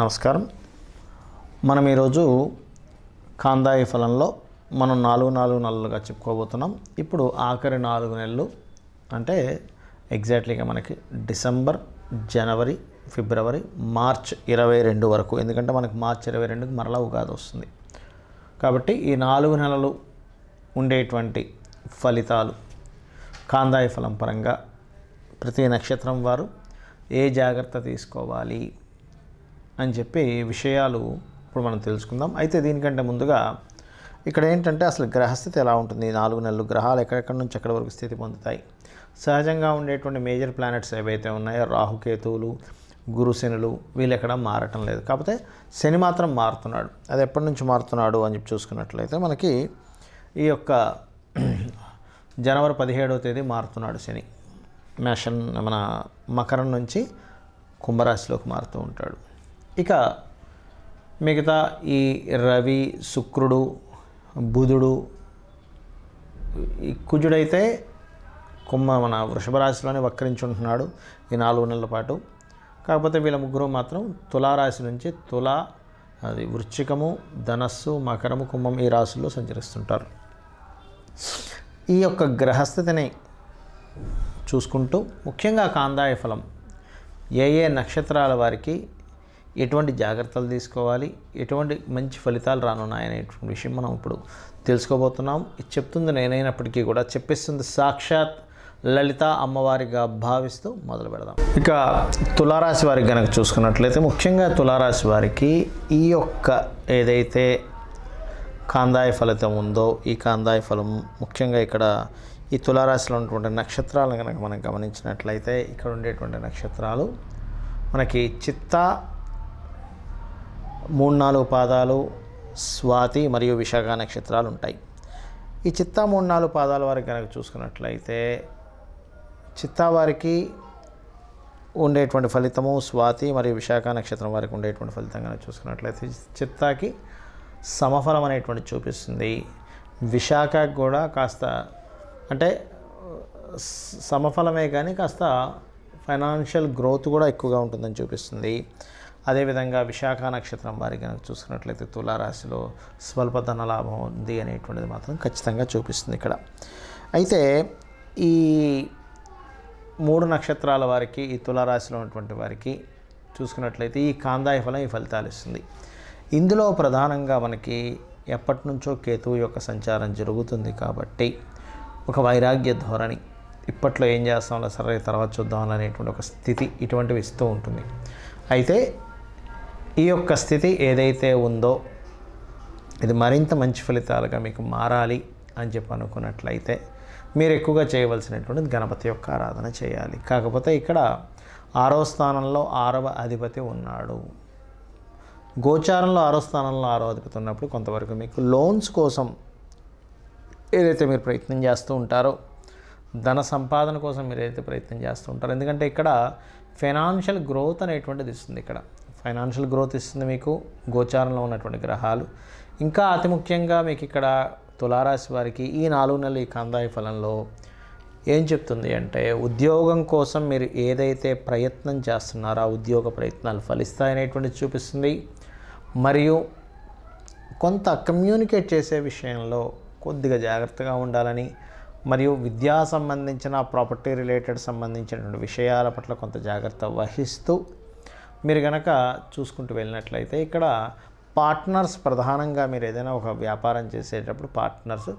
నమస్కారం మనం ఈరోజు కాందాయి ఫలంలో మనం నాలుగు నాలుగు నెలలుగా చెప్పుకోబోతున్నాం ఇప్పుడు ఆఖరి నాలుగు నెలలు అంటే ఎగ్జాక్ట్లీగా మనకి డిసెంబర్ జనవరి ఫిబ్రవరి మార్చ్ ఇరవై రెండు వరకు ఎందుకంటే మనకి మార్చ్ ఇరవై రెండుకి మరలా ఉగాది వస్తుంది కాబట్టి ఈ నాలుగు నెలలు ఉండేటువంటి ఫలితాలు కాందాయ ఫలం పరంగా ప్రతి నక్షత్రం వారు ఏ జాగ్రత్త తీసుకోవాలి అని చెప్పి విషయాలు ఇప్పుడు మనం తెలుసుకుందాం అయితే దీనికంటే ముందుగా ఇక్కడ ఏంటంటే అసలు గ్రహస్థితి ఎలా ఉంటుంది నాలుగు నెలలు గ్రహాలు ఎక్కడెక్కడి నుంచి ఎక్కడి వరకు స్థితి పొందుతాయి సహజంగా ఉండేటువంటి మేజర్ ప్లానెట్స్ ఏవైతే ఉన్నాయో రాహుకేతువులు గురుశనులు వీళ్ళు ఎక్కడ మారటం లేదు కాకపోతే శని మాత్రం మారుతున్నాడు అది ఎప్పటి నుంచి మారుతున్నాడు అని చెప్పి చూసుకున్నట్లయితే మనకి ఈ యొక్క జనవరి పదిహేడవ తేదీ మారుతున్నాడు శని మేషన్ మన మకరం నుంచి కుంభరాశిలోకి మారుతూ ఉంటాడు ఇక మిగతా ఈ రవి శుక్రుడు బుధుడు ఈ కుజుడైతే కుంభ మన వృషభ రాశిలోనే వక్రించుంటున్నాడు ఈ నాలుగు నెలల పాటు కాకపోతే వీళ్ళ ముగ్గురు మాత్రం తులారాశి నుంచి తులా అది వృశ్చికము ధనస్సు మకరము కుంభం ఈ రాశుల్లో సంచరిస్తుంటారు ఈ యొక్క గ్రహస్థితిని చూసుకుంటూ ముఖ్యంగా కాందాయ ఫలం ఏ ఏ నక్షత్రాల వారికి ఎటువంటి జాగ్రత్తలు తీసుకోవాలి ఎటువంటి మంచి ఫలితాలు రానున్నాయనేటువంటి విషయం మనం ఇప్పుడు తెలుసుకోబోతున్నాం ఇది చెప్తుంది నేనైనప్పటికీ కూడా చెప్పిస్తుంది సాక్షాత్ లలిత అమ్మవారిగా భావిస్తూ మొదలు పెడదాం ఇక తులారాశి వారికి కనుక చూసుకున్నట్లయితే ముఖ్యంగా తులారాశి వారికి ఈ యొక్క ఏదైతే కాందాయ ఫలితం ఉందో ఈ కాందాయ ఫలం ముఖ్యంగా ఇక్కడ ఈ తులారాశిలో ఉన్నటువంటి నక్షత్రాలను కనుక మనం గమనించినట్లయితే ఇక్కడ ఉండేటువంటి నక్షత్రాలు మనకి చిత్త మూడు నాలుగు పాదాలు స్వాతి మరియు విశాఖ నక్షత్రాలు ఉంటాయి ఈ చిత్తా మూడు నాలుగు పాదాల వారికి కనుక చూసుకున్నట్లయితే చిత్తా వారికి ఉండేటువంటి ఫలితము స్వాతి మరియు విశాఖ నక్షత్రం వారికి ఉండేటువంటి ఫలితం కనుక చూసుకున్నట్లయితే చిత్తాకి సమఫలం అనేటువంటి చూపిస్తుంది విశాఖకు కూడా కాస్త అంటే సమఫలమే కానీ కాస్త ఫైనాన్షియల్ గ్రోత్ కూడా ఎక్కువగా ఉంటుందని చూపిస్తుంది అదేవిధంగా విశాఖ నక్షత్రం వారికి కనుక చూసుకున్నట్లయితే తులారాశిలో స్వల్ప లాభం ఉంది అనేటువంటిది మాత్రం ఖచ్చితంగా చూపిస్తుంది ఇక్కడ అయితే ఈ మూడు నక్షత్రాల వారికి ఈ తులారాశిలో ఉన్నటువంటి వారికి చూసుకున్నట్లయితే ఈ కాందాయ ఫలం ఈ ఫలితాలు ఇస్తుంది ఇందులో ప్రధానంగా మనకి ఎప్పటి నుంచో కేతువు యొక్క సంచారం జరుగుతుంది కాబట్టి ఒక వైరాగ్య ధోరణి ఇప్పట్లో ఏం చేస్తాం సరే తర్వాత చూద్దాం అనేటువంటి ఒక స్థితి ఇటువంటివి ఇస్తూ ఉంటుంది అయితే ఈ యొక్క స్థితి ఏదైతే ఉందో ఇది మరింత మంచి ఫలితాలుగా మీకు మారాలి అని చెప్పి అనుకున్నట్లయితే మీరు ఎక్కువగా చేయవలసినటువంటిది గణపతి యొక్క ఆరాధన చేయాలి కాకపోతే ఇక్కడ ఆరో స్థానంలో ఆరవ అధిపతి ఉన్నాడు గోచారంలో ఆరో స్థానంలో ఆరో అధిపతి ఉన్నప్పుడు కొంతవరకు మీకు లోన్స్ కోసం ఏదైతే మీరు ప్రయత్నం చేస్తూ ఉంటారో ధన సంపాదన కోసం మీరు ఏదైతే ప్రయత్నం చేస్తూ ఉంటారో ఎందుకంటే ఇక్కడ ఫైనాన్షియల్ గ్రోత్ అనేటువంటిది ఇస్తుంది ఇక్కడ ఫైనాన్షియల్ గ్రోత్ ఇస్తుంది మీకు గోచారంలో ఉన్నటువంటి గ్రహాలు ఇంకా అతి ముఖ్యంగా మీకు ఇక్కడ తులారాశి వారికి ఈ నాలుగు నెలలు ఈ కందాయి ఫలంలో ఏం చెప్తుంది అంటే ఉద్యోగం కోసం మీరు ఏదైతే ప్రయత్నం చేస్తున్నారో ఆ ఉద్యోగ ప్రయత్నాలు ఫలిస్తాయనేటువంటి చూపిస్తుంది మరియు కొంత కమ్యూనికేట్ చేసే విషయంలో కొద్దిగా జాగ్రత్తగా ఉండాలని మరియు విద్యా సంబంధించిన ప్రాపర్టీ రిలేటెడ్ సంబంధించినటువంటి విషయాల పట్ల కొంత జాగ్రత్త వహిస్తూ మీరు కనుక చూసుకుంటూ వెళ్ళినట్లయితే ఇక్కడ పార్ట్నర్స్ ప్రధానంగా మీరు ఏదైనా ఒక వ్యాపారం చేసేటప్పుడు పార్ట్నర్స్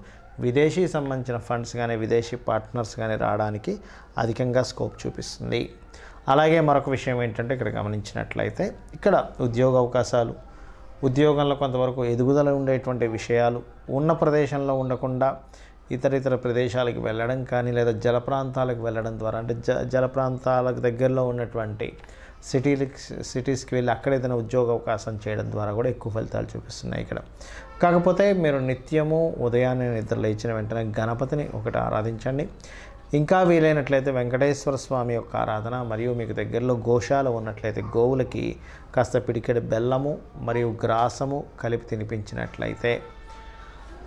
విదేశీ సంబంధించిన ఫండ్స్ కానీ విదేశీ పార్ట్నర్స్ కానీ రావడానికి అధికంగా స్కోప్ చూపిస్తుంది అలాగే మరొక విషయం ఏంటంటే ఇక్కడ గమనించినట్లయితే ఇక్కడ ఉద్యోగ అవకాశాలు ఉద్యోగంలో కొంతవరకు ఎదుగుదల ఉండేటువంటి విషయాలు ఉన్న ప్రదేశంలో ఉండకుండా ఇతర ఇతర ప్రదేశాలకు వెళ్ళడం కానీ లేదా జల ప్రాంతాలకు వెళ్ళడం ద్వారా అంటే జ జల ప్రాంతాలకు దగ్గరలో ఉన్నటువంటి సిటీలకి సిటీస్కి వెళ్ళి అక్కడ ఏదైనా ఉద్యోగ అవకాశం చేయడం ద్వారా కూడా ఎక్కువ ఫలితాలు చూపిస్తున్నాయి ఇక్కడ కాకపోతే మీరు నిత్యము ఉదయాన్నే నిద్ర లేచిన వెంటనే గణపతిని ఒకటి ఆరాధించండి ఇంకా వీలైనట్లయితే వెంకటేశ్వర స్వామి యొక్క ఆరాధన మరియు మీకు దగ్గరలో గోశాలు ఉన్నట్లయితే గోవులకి కాస్త పిడికెడు బెల్లము మరియు గ్రాసము కలిపి తినిపించినట్లయితే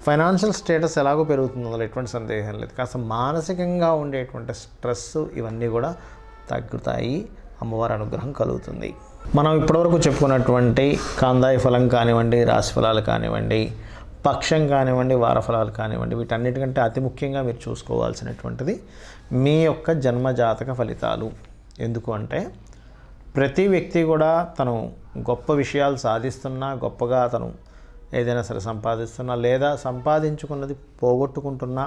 ఫైనాన్షియల్ స్టేటస్ ఎలాగో పెరుగుతుందో ఎటువంటి సందేహం లేదు కాస్త మానసికంగా ఉండేటువంటి స్ట్రెస్ ఇవన్నీ కూడా తగ్గుతాయి అమ్మవారి అనుగ్రహం కలుగుతుంది మనం ఇప్పటివరకు చెప్పుకున్నటువంటి కాందాయ ఫలం కానివ్వండి రాశి ఫలాలు కానివ్వండి పక్షం కానివ్వండి వారఫలాలు కానివ్వండి వీటన్నిటికంటే అతి ముఖ్యంగా మీరు చూసుకోవాల్సినటువంటిది మీ యొక్క జన్మజాతక ఫలితాలు ఎందుకు అంటే ప్రతి వ్యక్తి కూడా తను గొప్ప విషయాలు సాధిస్తున్నా గొప్పగా అతను ఏదైనా సరే సంపాదిస్తున్నా లేదా సంపాదించుకున్నది పోగొట్టుకుంటున్నా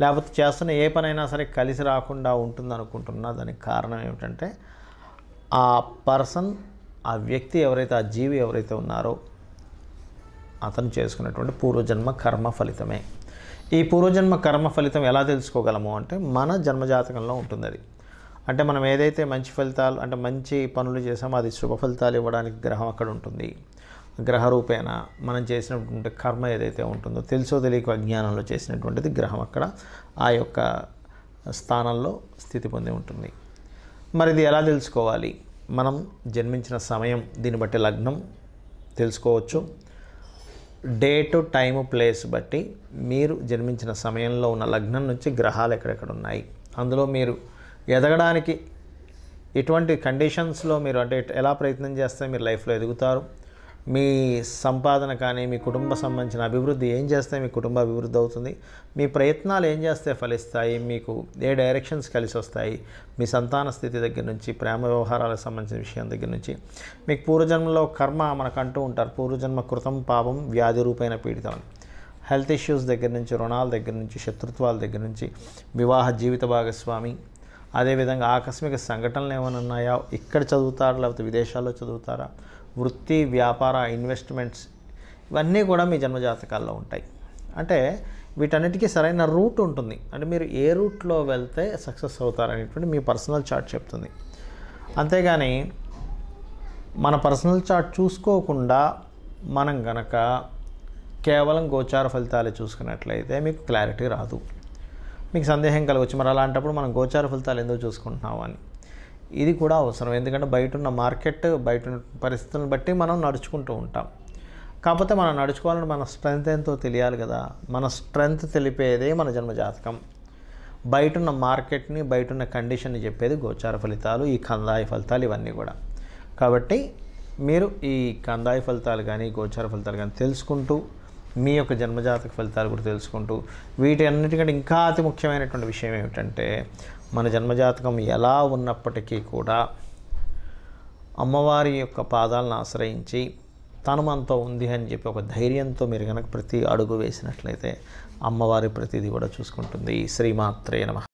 లేకపోతే చేస్తున్న ఏ పనైనా సరే కలిసి రాకుండా ఉంటుందనుకుంటున్నా దానికి కారణం ఏమిటంటే ఆ పర్సన్ ఆ వ్యక్తి ఎవరైతే ఆ జీవి ఎవరైతే ఉన్నారో అతను చేసుకున్నటువంటి పూర్వజన్మ కర్మ ఫలితమే ఈ పూర్వజన్మ కర్మ ఫలితం ఎలా తెలుసుకోగలము అంటే మన జన్మజాతకంలో ఉంటుంది అది అంటే మనం ఏదైతే మంచి ఫలితాలు అంటే మంచి పనులు చేసామో అది శుభ ఫలితాలు ఇవ్వడానికి గ్రహం అక్కడ ఉంటుంది గ్రహరూపేణ మనం చేసినటువంటి కర్మ ఏదైతే ఉంటుందో తెలుసో తెలియక అజ్ఞానంలో చేసినటువంటిది గ్రహం అక్కడ ఆ యొక్క స్థానంలో స్థితి పొంది ఉంటుంది మరి ఇది ఎలా తెలుసుకోవాలి మనం జన్మించిన సమయం దీన్ని బట్టి లగ్నం తెలుసుకోవచ్చు డే టు టైము ప్లేస్ బట్టి మీరు జన్మించిన సమయంలో ఉన్న లగ్నం నుంచి గ్రహాలు ఎక్కడెక్కడ ఉన్నాయి అందులో మీరు ఎదగడానికి ఎటువంటి కండిషన్స్లో మీరు అంటే ఎలా ప్రయత్నం చేస్తే మీరు లైఫ్లో ఎదుగుతారు మీ సంపాదన కానీ మీ కుటుంబ సంబంధించిన అభివృద్ధి ఏం చేస్తే మీ కుటుంబ అభివృద్ధి అవుతుంది మీ ప్రయత్నాలు ఏం చేస్తే ఫలిస్తాయి మీకు ఏ డైరెక్షన్స్ కలిసి వస్తాయి మీ సంతాన స్థితి దగ్గర నుంచి ప్రేమ వ్యవహారాలకు సంబంధించిన విషయం దగ్గర నుంచి మీకు పూర్వజన్మలో కర్మ మనకంటూ ఉంటారు పూర్వజన్మ కృతం పాపం వ్యాధి రూపైన పీడితం హెల్త్ ఇష్యూస్ దగ్గర నుంచి రుణాల దగ్గర నుంచి శత్రుత్వాల దగ్గర నుంచి వివాహ జీవిత భాగస్వామి అదేవిధంగా ఆకస్మిక సంఘటనలు ఏమైనా ఉన్నాయా ఇక్కడ చదువుతారా లేకపోతే విదేశాల్లో చదువుతారా వృత్తి వ్యాపార ఇన్వెస్ట్మెంట్స్ ఇవన్నీ కూడా మీ జన్మజాతకాల్లో ఉంటాయి అంటే వీటన్నిటికీ సరైన రూట్ ఉంటుంది అంటే మీరు ఏ రూట్లో వెళ్తే సక్సెస్ అవుతారనేటువంటి మీ పర్సనల్ చార్ట్ చెప్తుంది అంతేగాని మన పర్సనల్ చార్ట్ చూసుకోకుండా మనం గనక కేవలం గోచార ఫలితాలు చూసుకున్నట్లయితే మీకు క్లారిటీ రాదు మీకు సందేహం కలగవచ్చు మరి అలాంటప్పుడు మనం గోచార ఫలితాలు ఎందుకు చూసుకుంటున్నాము అని ఇది కూడా అవసరం ఎందుకంటే బయట ఉన్న మార్కెట్ బయట ఉన్న పరిస్థితులను బట్టి మనం నడుచుకుంటూ ఉంటాం కాకపోతే మనం నడుచుకోవాలని మన స్ట్రెంగ్త్ ఎంతో తెలియాలి కదా మన స్ట్రెంగ్త్ తెలిపేదే మన జన్మ జాతకం బయట ఉన్న మార్కెట్ని బయట ఉన్న కండిషన్ని చెప్పేది గోచార ఫలితాలు ఈ కందాయ ఫలితాలు ఇవన్నీ కూడా కాబట్టి మీరు ఈ కందాయ ఫలితాలు కానీ గోచార ఫలితాలు కానీ తెలుసుకుంటూ మీ యొక్క జన్మజాతక ఫలితాలు కూడా తెలుసుకుంటూ వీటి అన్నిటికంటే ఇంకా అతి ముఖ్యమైనటువంటి విషయం ఏమిటంటే మన జన్మజాతకం ఎలా ఉన్నప్పటికీ కూడా అమ్మవారి యొక్క పాదాలను ఆశ్రయించి తను మనతో ఉంది అని చెప్పి ఒక ధైర్యంతో మీరు కనుక ప్రతి అడుగు వేసినట్లయితే అమ్మవారి ప్రతిదీ కూడా చూసుకుంటుంది శ్రీమాత్రే నమ